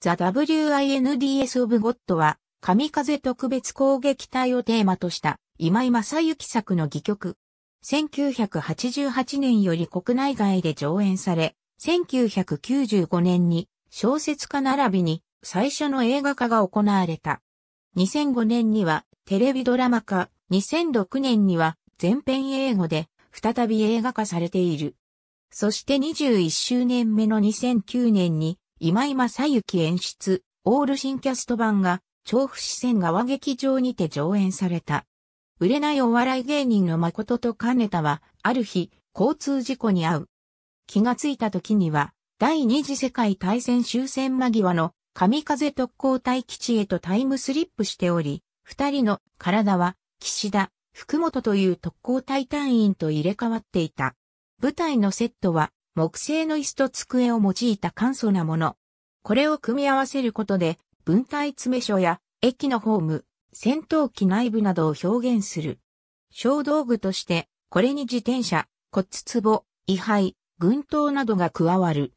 The Winds o ブ・ God は、神風特別攻撃隊をテーマとした、今井正幸作の戯曲。1988年より国内外で上演され、1995年に小説家並びに最初の映画化が行われた。2005年にはテレビドラマ化、2006年には全編英語で再び映画化されている。そして21周年目の2009年に今井正幸演出、オール新キャスト版が、調布市線川劇場にて上演された。売れないお笑い芸人の誠と金田は、ある日、交通事故に遭う。気がついた時には、第二次世界大戦終戦間際の神風特攻隊基地へとタイムスリップしており、二人の体は岸田、福本という特攻隊隊員と入れ替わっていた。舞台のセットは木製の椅子と机を用いた簡素なもの。これを組み合わせることで、分体詰所や駅のホーム、戦闘機内部などを表現する。小道具として、これに自転車、骨壺、位牌、軍刀などが加わる。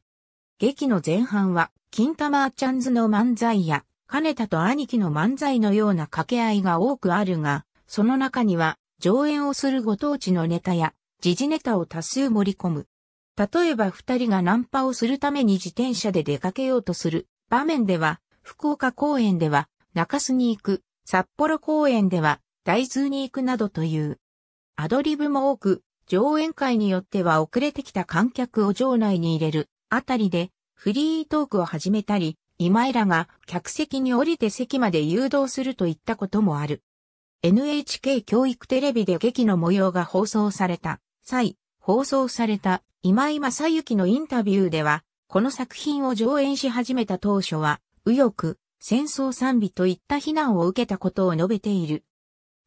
劇の前半は、金玉あちゃんずの漫才や、金田と兄貴の漫才のような掛け合いが多くあるが、その中には、上演をするご当地のネタや、時事ネタを多数盛り込む。例えば二人がナンパをするために自転車で出かけようとする場面では、福岡公園では中洲に行く、札幌公園では大通に行くなどという。アドリブも多く、上演会によっては遅れてきた観客を場内に入れるあたりでフリートークを始めたり、今井らが客席に降りて席まで誘導するといったこともある。NHK 教育テレビで劇の模様が放送された際、放送された今井正幸のインタビューでは、この作品を上演し始めた当初は、右翼、戦争賛美といった非難を受けたことを述べている。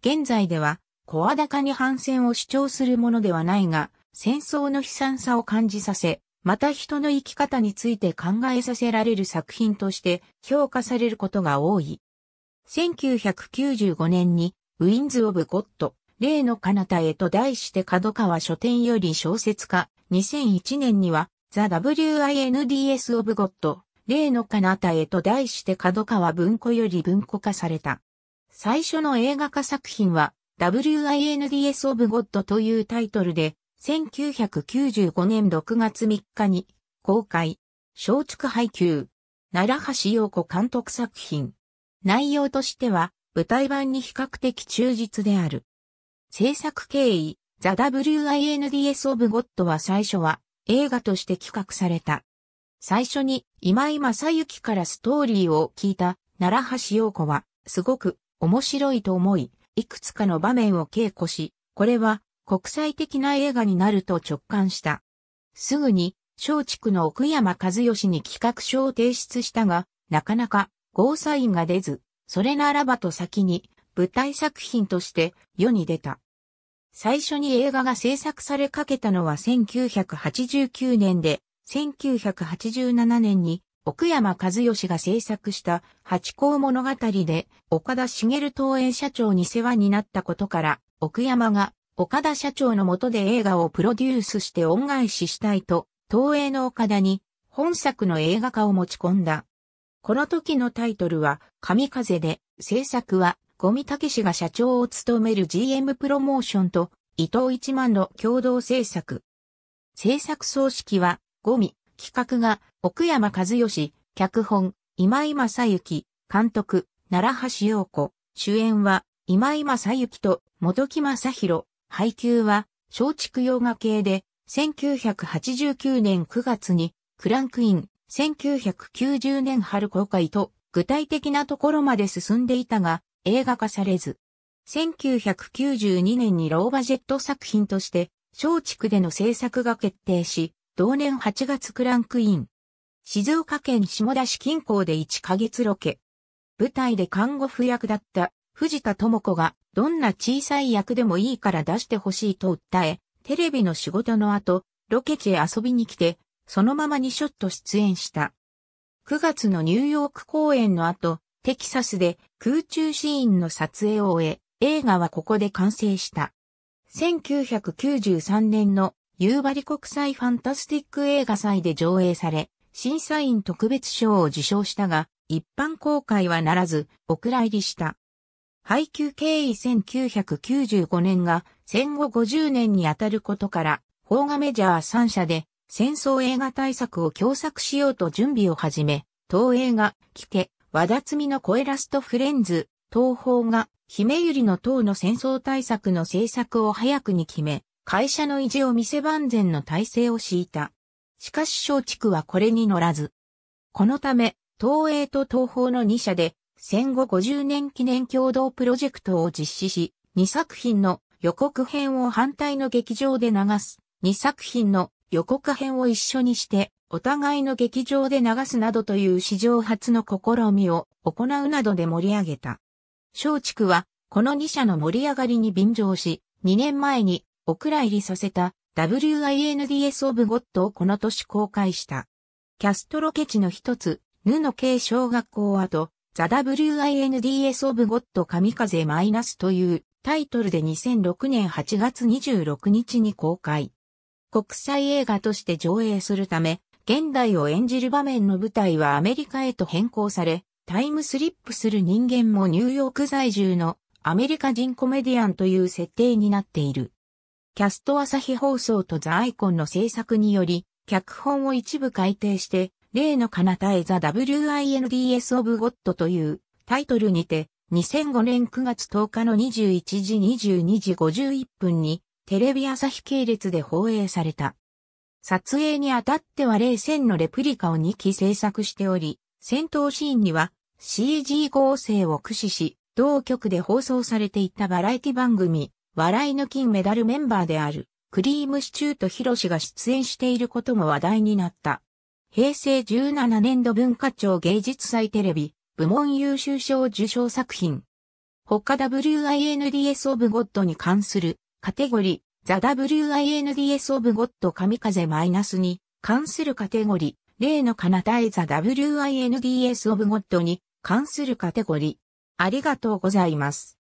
現在では、声高に反戦を主張するものではないが、戦争の悲惨さを感じさせ、また人の生き方について考えさせられる作品として評価されることが多い。1995年にウィンズ・オブ・ゴッド例の彼方へと題して角川書店より小説家、2001年には、ザ・ WINDS of God、例の彼方へと題して角川文庫より文庫化された。最初の映画化作品は、WINDS of God というタイトルで、1995年6月3日に公開、松竹配給、奈良橋陽子監督作品。内容としては、舞台版に比較的忠実である。制作経緯、The WINDS of God は最初は映画として企画された。最初に今井正幸からストーリーを聞いた奈良橋陽子はすごく面白いと思い、いくつかの場面を稽古し、これは国際的な映画になると直感した。すぐに松竹の奥山和義に企画書を提出したが、なかなかゴーサインが出ず、それならばと先に舞台作品として世に出た。最初に映画が制作されかけたのは1989年で、1987年に奥山和義が制作した八甲物語で岡田茂東映社長に世話になったことから奥山が岡田社長の下で映画をプロデュースして恩返ししたいと東映の岡田に本作の映画化を持ち込んだ。この時のタイトルは神風で制作はゴミたけしが社長を務める GM プロモーションと伊藤一万の共同制作。制作総指揮はゴミ、企画が奥山和義、脚本、今井正幸、監督、奈良橋陽子、主演は今井正幸と元木正宏、配給は松竹洋画系で1989年9月にクランクイン、1990年春公開と具体的なところまで進んでいたが、映画化されず、1992年にローバジェット作品として、松竹での制作が決定し、同年8月クランクイン。静岡県下田市近郊で1ヶ月ロケ。舞台で看護婦役だった藤田智子がどんな小さい役でもいいから出してほしいと訴え、テレビの仕事の後、ロケ地へ遊びに来て、そのままにショット出演した。9月のニューヨーク公演の後、テキサスで空中シーンの撮影を終え、映画はここで完成した。1993年の夕張国際ファンタスティック映画祭で上映され、審査員特別賞を受賞したが、一般公開はならず、お蔵入りした。配給経緯1995年が戦後50年にあたることから、邦画メジャー3社で戦争映画対策を共作しようと準備を始め、東映が、来て、和田摘みの声ラストフレンズ、東方が、姫百合の塔の戦争対策の政策を早くに決め、会社の維持を見せ万全の体制を敷いた。しかし松竹はこれに乗らず。このため、東映と東方の2社で、戦後50年記念共同プロジェクトを実施し、2作品の予告編を反対の劇場で流す、2作品の予告編を一緒にして、お互いの劇場で流すなどという史上初の試みを行うなどで盛り上げた。松竹は、この2社の盛り上がりに便乗し、2年前に、お蔵入りさせた、WINDS of God をこの年公開した。キャストロケ地の一つ、ヌの系小学校跡、ザ・ WINDS of God 神風マイナスというタイトルで2006年8月26日に公開。国際映画として上映するため、現代を演じる場面の舞台はアメリカへと変更され、タイムスリップする人間もニューヨーク在住のアメリカ人コメディアンという設定になっている。キャスト朝日放送とザ・アイコンの制作により、脚本を一部改訂して、例の彼方へザ・ WINDS of God というタイトルにて、2005年9月10日の21時22時51分にテレビ朝日系列で放映された。撮影にあたっては0戦のレプリカを2機制作しており、戦闘シーンには CG 合成を駆使し、同局で放送されていたバラエティ番組、笑いの金メダルメンバーである、クリームシチューとヒロシが出演していることも話題になった。平成17年度文化庁芸術祭テレビ、部門優秀賞受賞作品。他 WINDS オブゴッドに関するカテゴリー、ザ・ WINDS オブ・ゴッド・神風に関するカテゴリー、例の彼方へザ・ WINDS オブ・ゴッドに関するカテゴリー。ありがとうございます。